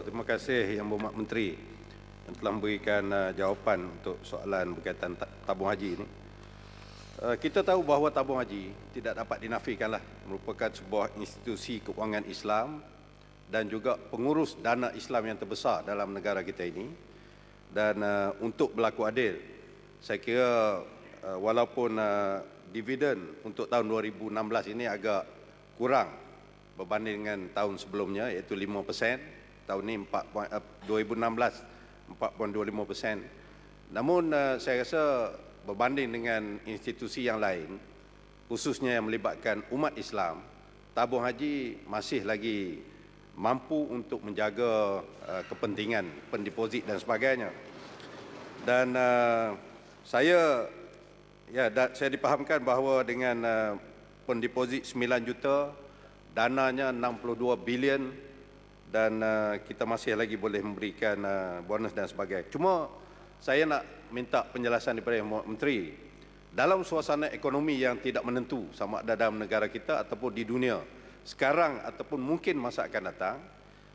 Terima kasih Yang Berhormat Menteri yang telah memberikan uh, jawapan untuk soalan berkaitan tabung haji ini. Uh, kita tahu bahawa tabung haji tidak dapat dinafikanlah merupakan sebuah institusi keuangan Islam dan juga pengurus dana Islam yang terbesar dalam negara kita ini. Dan uh, untuk berlaku adil, saya kira uh, walaupun uh, dividen untuk tahun 2016 ini agak kurang berbanding dengan tahun sebelumnya iaitu 5%, tahun ini 4.25 eh, Namun eh, saya rasa berbanding dengan institusi yang lain, khususnya yang melibatkan umat Islam, tabung haji masih lagi mampu untuk menjaga eh, kepentingan pendeposit dan sebagainya. Dan saya ya saya dipahamkan bahawa dengan pendeposit 9 juta, dananya 62 bilion, dan uh, kita masih lagi boleh memberikan uh, bonus dan sebagainya. Cuma saya nak minta penjelasan daripada menteri dalam suasana ekonomi yang tidak menentu sama ada dalam negara kita ataupun di dunia sekarang ataupun mungkin masa akan datang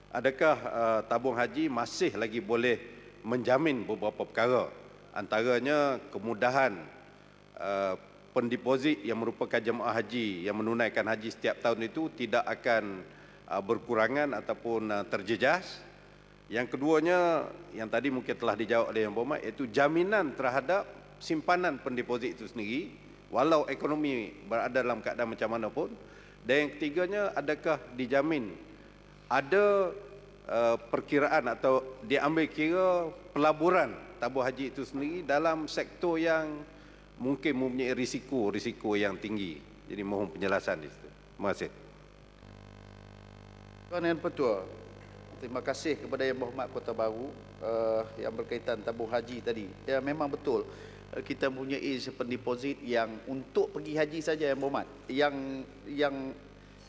adakah uh, tabung haji masih lagi boleh menjamin beberapa perkara antaranya kemudahan uh, pendeposit yang merupakan jemaah haji yang menunaikan haji setiap tahun itu tidak akan Uh, berkurangan ataupun uh, terjejas. Yang keduanya yang tadi mungkin telah dijawab oleh Yang Berhormat iaitu jaminan terhadap simpanan pendeposit itu sendiri walau ekonomi berada dalam keadaan macam mana pun. Dan yang ketiganya adakah dijamin ada uh, perkiraan atau diambil kira pelaburan tabung haji itu sendiri dalam sektor yang mungkin mempunyai risiko-risiko yang tinggi. Jadi mohon penjelasan di situ. Terima kasih. Tuan Yang Petua, terima kasih kepada Yang Berhormat Kota Baru uh, yang berkaitan tabung haji tadi. Ya memang betul uh, kita punya simpan deposit yang untuk pergi haji saja Yang Berhormat. Yang yang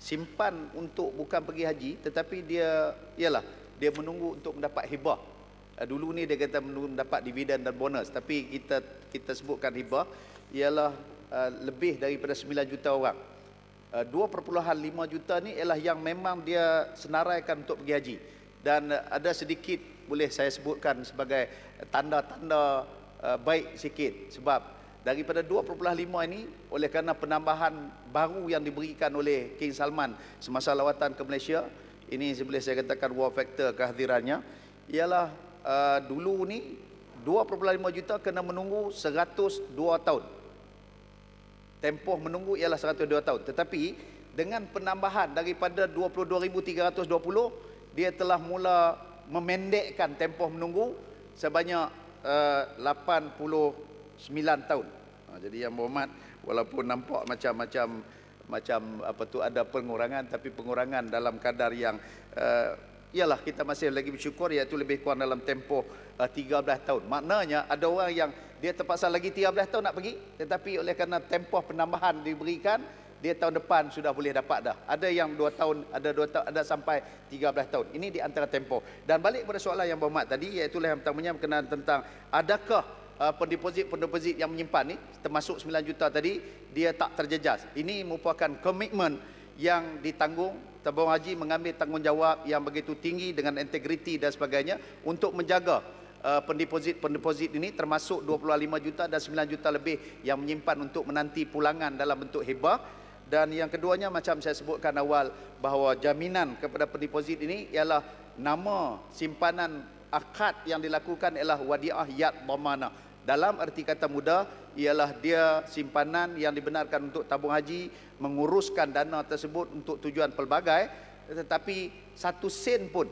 simpan untuk bukan pergi haji tetapi dia ialah dia menunggu untuk mendapat hibah. Uh, dulu ni dia kata mendapat dividen dan bonus tapi kita kita sebutkan hibah ialah uh, lebih daripada 9 juta orang. Eh, uh, 2.5 juta ni ialah yang memang dia senaraikan untuk pergi haji dan uh, ada sedikit boleh saya sebutkan sebagai eh, tanda-tanda uh, baik sikit sebab daripada 2.5 ini oleh kerana penambahan baru yang diberikan oleh King Salman semasa lawatan ke Malaysia ini boleh saya katakan wow factor kehadirannya ialah uh, dulu ni 2.5 juta kena menunggu 102 tahun Tempoh menunggu ialah 102 tahun. Tetapi dengan penambahan daripada 22,320, dia telah mula memendekkan tempoh menunggu sebanyak eh, uh, 89 tahun. Ha, jadi yang berhormat, walaupun nampak macam-macam macam apa tu ada pengurangan tapi pengurangan dalam kadar yang uh, ialah kita masih lagi bersyukur iaitu lebih kurang dalam tempoh uh, 13 tahun. Maknanya ada orang yang dia terpaksa lagi 13 tahun nak pergi tetapi oleh kerana tempoh penambahan diberikan dia tahun depan sudah boleh dapat dah. Ada yang 2 tahun, ada 2 tahun, ada sampai 13 tahun. Ini di antara tempoh. Dan balik pada soalan yang berhormat tadi iaitu yang pertamanya berkenaan tentang adakah uh, pendeposit-pendeposit yang menyimpan ni termasuk 9 juta tadi dia tak terjejas. Ini merupakan komitmen yang ditanggung Tabung Haji mengambil tanggungjawab yang begitu tinggi dengan integriti dan sebagainya untuk menjaga pendeposit-pendeposit uh, ini termasuk 25 juta dan 9 juta lebih yang menyimpan untuk menanti pulangan dalam bentuk hibah dan yang keduanya macam saya sebutkan awal bahawa jaminan kepada pendeposit ini ialah nama simpanan akad yang dilakukan ialah wadiah yad damana dalam erti kata mudah ialah dia simpanan yang dibenarkan untuk tabung haji menguruskan dana tersebut untuk tujuan pelbagai tetapi satu sen pun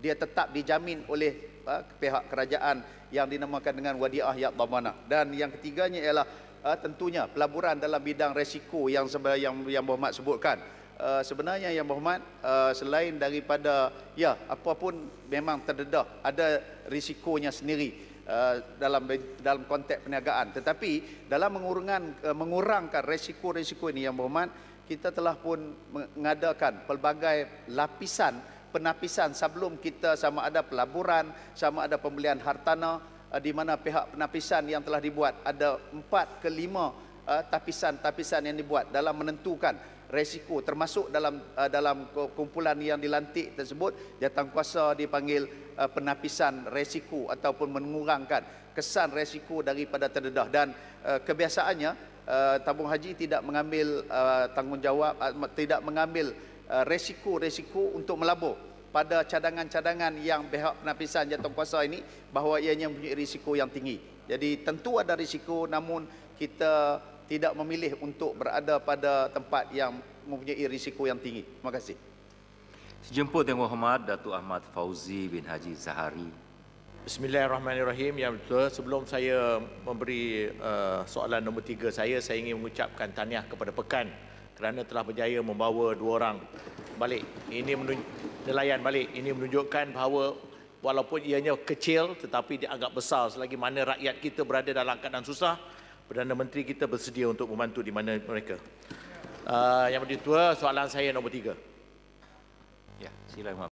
dia tetap dijamin oleh uh, pihak kerajaan yang dinamakan dengan wadiah yang damanah dan yang ketiganya ialah uh, tentunya pelaburan dalam bidang resiko yang yang yang Muhammad sebutkan Uh, sebenarnya yang berhormat uh, selain daripada ya apapun memang terdedah ada risikonya sendiri Eh, dalam dalam konteks perniagaan tetapi dalam eh, mengurangkan mengurangkan risiko-risiko ini yang berhormat kita telah pun mengadakan pelbagai lapisan penapisan sebelum kita sama ada pelaburan sama ada pembelian hartanah eh, di mana pihak penapisan yang telah dibuat ada empat ke lima tapisan-tapisan yang dibuat dalam menentukan resiko termasuk dalam uh, dalam kumpulan yang dilantik tersebut jawatankuasa dipanggil uh, penapisan resiko ataupun mengurangkan kesan resiko daripada terdedah dan uh, kebiasaannya uh, tabung haji tidak mengambil uh, tanggungjawab uh, tidak mengambil uh, resiko-resiko untuk melabur pada cadangan-cadangan yang pihak penapisan jawatankuasa ini bahawa ianya mempunyai risiko yang tinggi jadi tentu ada risiko namun kita tidak memilih untuk berada pada tempat yang mempunyai risiko yang tinggi. Terima kasih. Sejemput yang berhormat Datuk Ahmad Fauzi bin Haji Zahari. Bismillahirrahmanirrahim. Yang betul, sebelum saya memberi uh, soalan nombor tiga saya, saya ingin mengucapkan tahniah kepada Pekan kerana telah berjaya membawa dua orang balik. Ini nelayan balik. Ini menunjukkan bahawa walaupun ianya kecil tetapi dianggap besar selagi mana rakyat kita berada dalam keadaan susah, Perdana Menteri kita bersedia untuk membantu di mana mereka. Uh, yang berdua soalan saya nombor tiga. Ya, silakan.